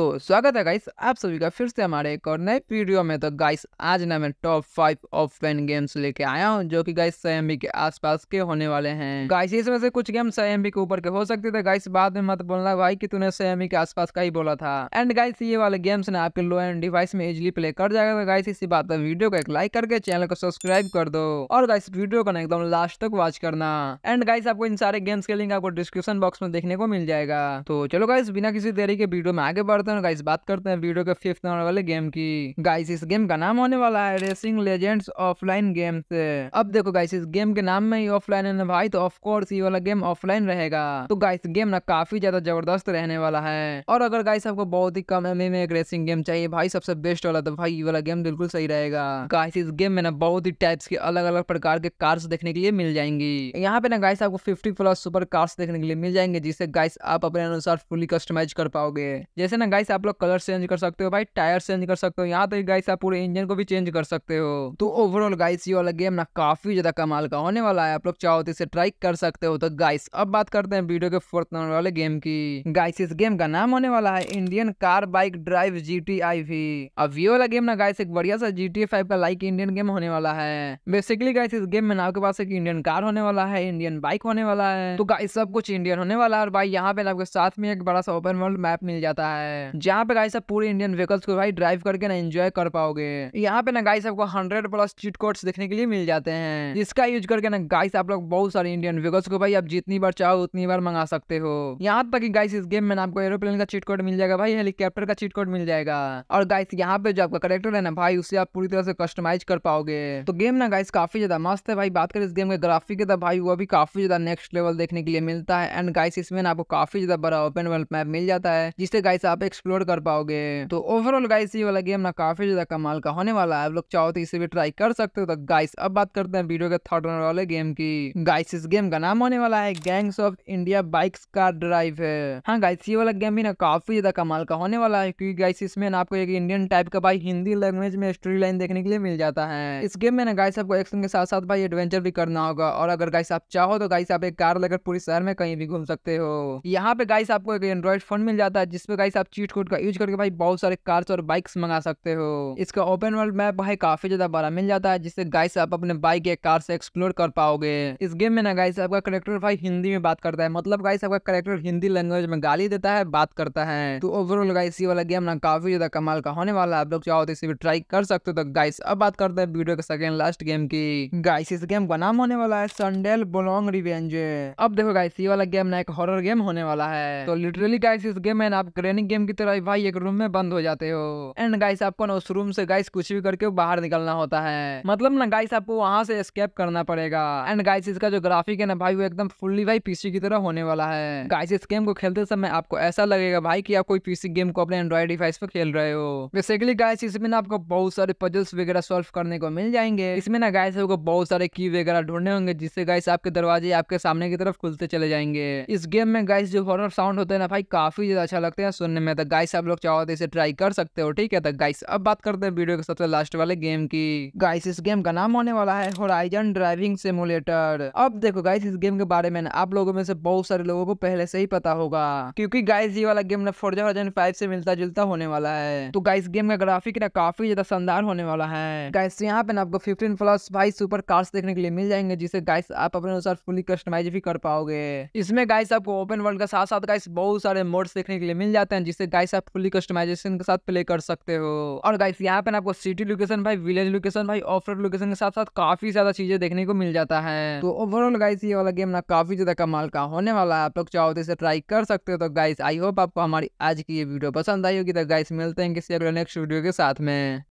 तो स्वागत है गाइस आप सभी का फिर से हमारे एक और नए वीडियो में तो गाइस आज ना मैं टॉप फाइव ऑफलाइन गेम्स लेके आया हूँ जो कि गाइस सी के आसपास के होने वाले हैं गाइस इसमें से कुछ गेम सी के ऊपर के हो सकते थे गाइस बाद में मत बोलना भाई कि तूने सैम्बी के आसपास का ही बोला था एंड गाइस ये वाले गेम्स ने आपके लो एंड डिवाइस में इजिली प्ले कर जाएगा गाइस तो इसी बात में वीडियो को एक लाइक करके चैनल को सब्सक्राइब कर दो और गाइस वीडियो को ना एकदम लास्ट तक वॉच करना एंड गाइस आपको इन सारे गेम्स के लिंक आपको डिस्क्रिप्शन बॉक्स में देखने को मिल जाएगा तो चलो गाइस बिना किसी देरी के वीडियो में आगे बढ़ते सकते हो गाइस बात करते हैं वीडियो के फिफ्थ नंबर वाले गेम की गाइस इस गेम का नाम होने वाला है रेसिंग लेजेंड्स ऑफलाइन गेम से अब देखो गाइस इस गेम के नाम में ही ऑफलाइन है ना भाई तो ऑफकोर्स ये वाला गेम ऑफलाइन रहेगा तो गाइस गेम ना काफी ज्यादा जबरदस्त रहने वाला है और अगर गाइस आपको बहुत ही कम एम में एक रेसिंग गेम चाहिए भाई सबसे बेस्ट वाला तो भाई ये वाला गेम बिल्कुल सही रहेगा गाइस इस गेम में ना बहुत ही टाइप्स के अलग अलग प्रकार के कार्स देखने के लिए मिल जाएंगी यहाँ पे ना गाइस आपको फिफ्टी प्लस सुपर कार्स देखने के लिए मिल जाएंगे जिससे गाइस आप अपने अनुसार फुली कस्टमाइज कर पाओगे जैसे ना इसमें गाइस आप लोग कलर चेंज कर सकते हो भाई टायर चेंज कर सकते हो यहाँ तक गाइस आप पूरे इंजन को भी चेंज कर सकते हो तो ओवरऑल गाइस ये वाला गेम ना काफी ज्यादा कमाल का होने वाला है आप लोग चाहो तो इसे ट्राई कर सकते हो तो गाइस अब बात करते हैं वीडियो के फोर्थ नंबर वाले गेम की गाइस इस गेम का नाम होने वाला है Indian car bike drive G T I V अब ये वाला गेम ना गाइस एक बढ़िया सा जी टी फाइव का लाइक इंडियन गेम होने वाला है बेसिकली गाइस इस गेम में ना आपके पास एक इंडियन कार होने वाला है इंडियन बाइक होने वाला है तो गाइस सब कुछ इंडियन होने वाला है और भाई यहाँ पे आपके साथ में एक बड़ा सा ओपन वर्ल्ड मैप मिल जाता है जहाँ पे गाइस आप पूरे इंडियन व्हीकल्स को भाई ड्राइव करके ना एंजॉय कर पाओगे यहाँ पे ना गाइस आपको हंड्रेड प्लस चीट कोड्स देखने के लिए मिल जाते हैं जिसका यूज करके ना गाइस आप लोग बहुत सारे इंडियन व्हीकल्स को भाई आप जितनी बार चाहो उतनी बार मंगा सकते हो यहाँ तक गाइस इस गेम में ना आपको एरोप्लेन का चीट कोड मिल जाएगा भाई हेलीकॉप्टर का चीट कोड मिल जाएगा और गाइस यहाँ पे जो आपका करेक्टर है ना भाई उसे आप पूरी तरह से कस्टमाइज कर पाओगे तो गेम ना गाइस काफी ज्यादा मस्त है भाई बात करें इस गेम के ग्राफिक के तो भाई वो भी काफी ज्यादा नेक्स्ट लेवल देखने के लिए मिलता है एंड गाइस इसमें ना आपको काफी ज्यादा बड़ा ओपन वर्ल्ड मैप मिल जाता है जिससे गाइस आप एक्सप्लोर कर पाओगे तो ओवरऑल गाइस ये वाला गेम ना काफी ज्यादा कमाल का होने वाला है आप लोग चाहो तो इसे भी ट्राई कर सकते हो तो गाइस अब बात करते हैं वीडियो के थर्ड रनर वाले गेम की गाइस इस गेम का नाम होने वाला है gangs of India bikes car drive है हाँ गाइस ये वाला गेम भी ना काफी ज्यादा कमाल का होने वाला है क्योंकि गाइस इसमें ना आपको एक इंडियन टाइप का भाई हिंदी लैंग्वेज में स्टोरी लाइन देखने के लिए मिल जाता है इस गेम में ना गाइस आपको एक्शन के साथ साथ भाई एडवेंचर भी करना होगा और अगर गाइस आप चाहो तो गाइस आप एक कार लेकर पूरे शहर में कहीं भी घूम सकते हो यहाँ पे गाइस आपको एक एंड्रॉइड फोन मिल जाता है जिसपे गाइस आप चीट कोड का यूज करके भाई बहुत सारे कार्स और बाइक्स मंगा सकते हो इसका ओपन वर्ल्ड मैप भाई काफी ज्यादा बड़ा मिल जाता है जिससे गाइस आप अपने बाइक या कार से एक्सप्लोर कर पाओगे इस गेम में ना गाइस आपका करेक्टर भाई हिंदी में बात करता है मतलब गाइस आपका करेक्टर हिंदी लैंग्वेज में गाली देता है बात करता है तो ओवरऑल गाइस ये वाला गेम ना काफी ज्यादा कमाल का होने वाला है आप लोग चाहो तो इसे भी ट्राई कर सकते हो तो गाइस अब बात करते हैं वीडियो के सेकेंड लास्ट गेम की गाइस इस गेम का नाम होने वाला है संडेल बोलोंग रिवेंज अब देखो गाइस ये वाला गेम ना एक हॉरर गेम होने वाला है तो लिटरली गाइस इस गेम में आप ग्रेनिंग गेम की तरह भाई एक रूम में बंद हो जाते हो एंड गाइस आपको ना उस रूम से गाइस कुछ भी करके बाहर निकलना होता है मतलब ना गाइस आपको वहां से स्केप करना पड़ेगा एंड गाइस इसका जो ग्राफिक है ना भाई वो एकदम फुल्ली भाई पीसी की तरह होने वाला है गाइस इस गेम को खेलते समय आपको ऐसा लगेगा भाई की आप कोई पीसी गेम को अपने एंड्रॉइड डिवाइस पर खेल रहे हो बेसिकली गाइस इसमें ना आपको बहुत सारे पजल्स वगैरह सोल्व करने को मिल जाएंगे इसमें ना गाइस आपको बहुत सारे की वगैरह ढूंढने होंगे जिससे गाइस आपके दरवाजे आपके सामने की तरफ खुलते चले जाएंगे इस गेम में गाइस जो हॉरर साउंड होते हैं ना भाई काफी ज्यादा अच्छा लगता है सुनने में तो गाइस आप लोग चाहो तो इसे ट्राई कर सकते हो ठीक है तो गाइस अब बात करते हैं वीडियो के सबसे लास्ट वाले गेम की गाइस इस गेम का नाम होने वाला है होराइजन ड्राइविंग सिमुलेटर अब देखो गाइस इस गेम के बारे में आप लोगों में से बहुत सारे लोगों को पहले से ही पता होगा क्योंकि गाइस ये वाला गेम ना फोर्जा होराइजन फाइव से मिलता जुलता होने वाला है तो गाइस गेम का ग्राफिक ना काफी ज्यादा शानदार होने वाला है गाइस यहाँ पे ना आपको fifteen plus five super cars देखने के लिए मिल जाएंगे जिसे गाइस आप अपने अनुसार फुली कस्टमाइज भी कर पाओगे इसमें गाइस आपको ओपन वर्ल्ड का साथ साथ गाइस बहुत सारे मोड्स देखने के लिए मिल जाते हैं जिसे गाइस आप फुली कस्टमाइजेशन के साथ प्ले कर सकते हो और गाइस यहाँ पे आपको सिटी लोकेशन भाई विलेज लोकेशन भाई ऑफ रोड लोकेशन के साथ साथ काफी ज्यादा चीजें देखने को मिल जाता है तो ओवरऑल गाइस ये वाला गेम ना काफी ज्यादा कमाल का होने वाला है आप लोग चाहो तो इसे ट्राई कर सकते हो तो गाइस आई होप आपको हमारी आज की ये वीडियो पसंद आई होगी तो गाइस मिलते हैं किसी अगले नेक्स्ट वीडियो के साथ में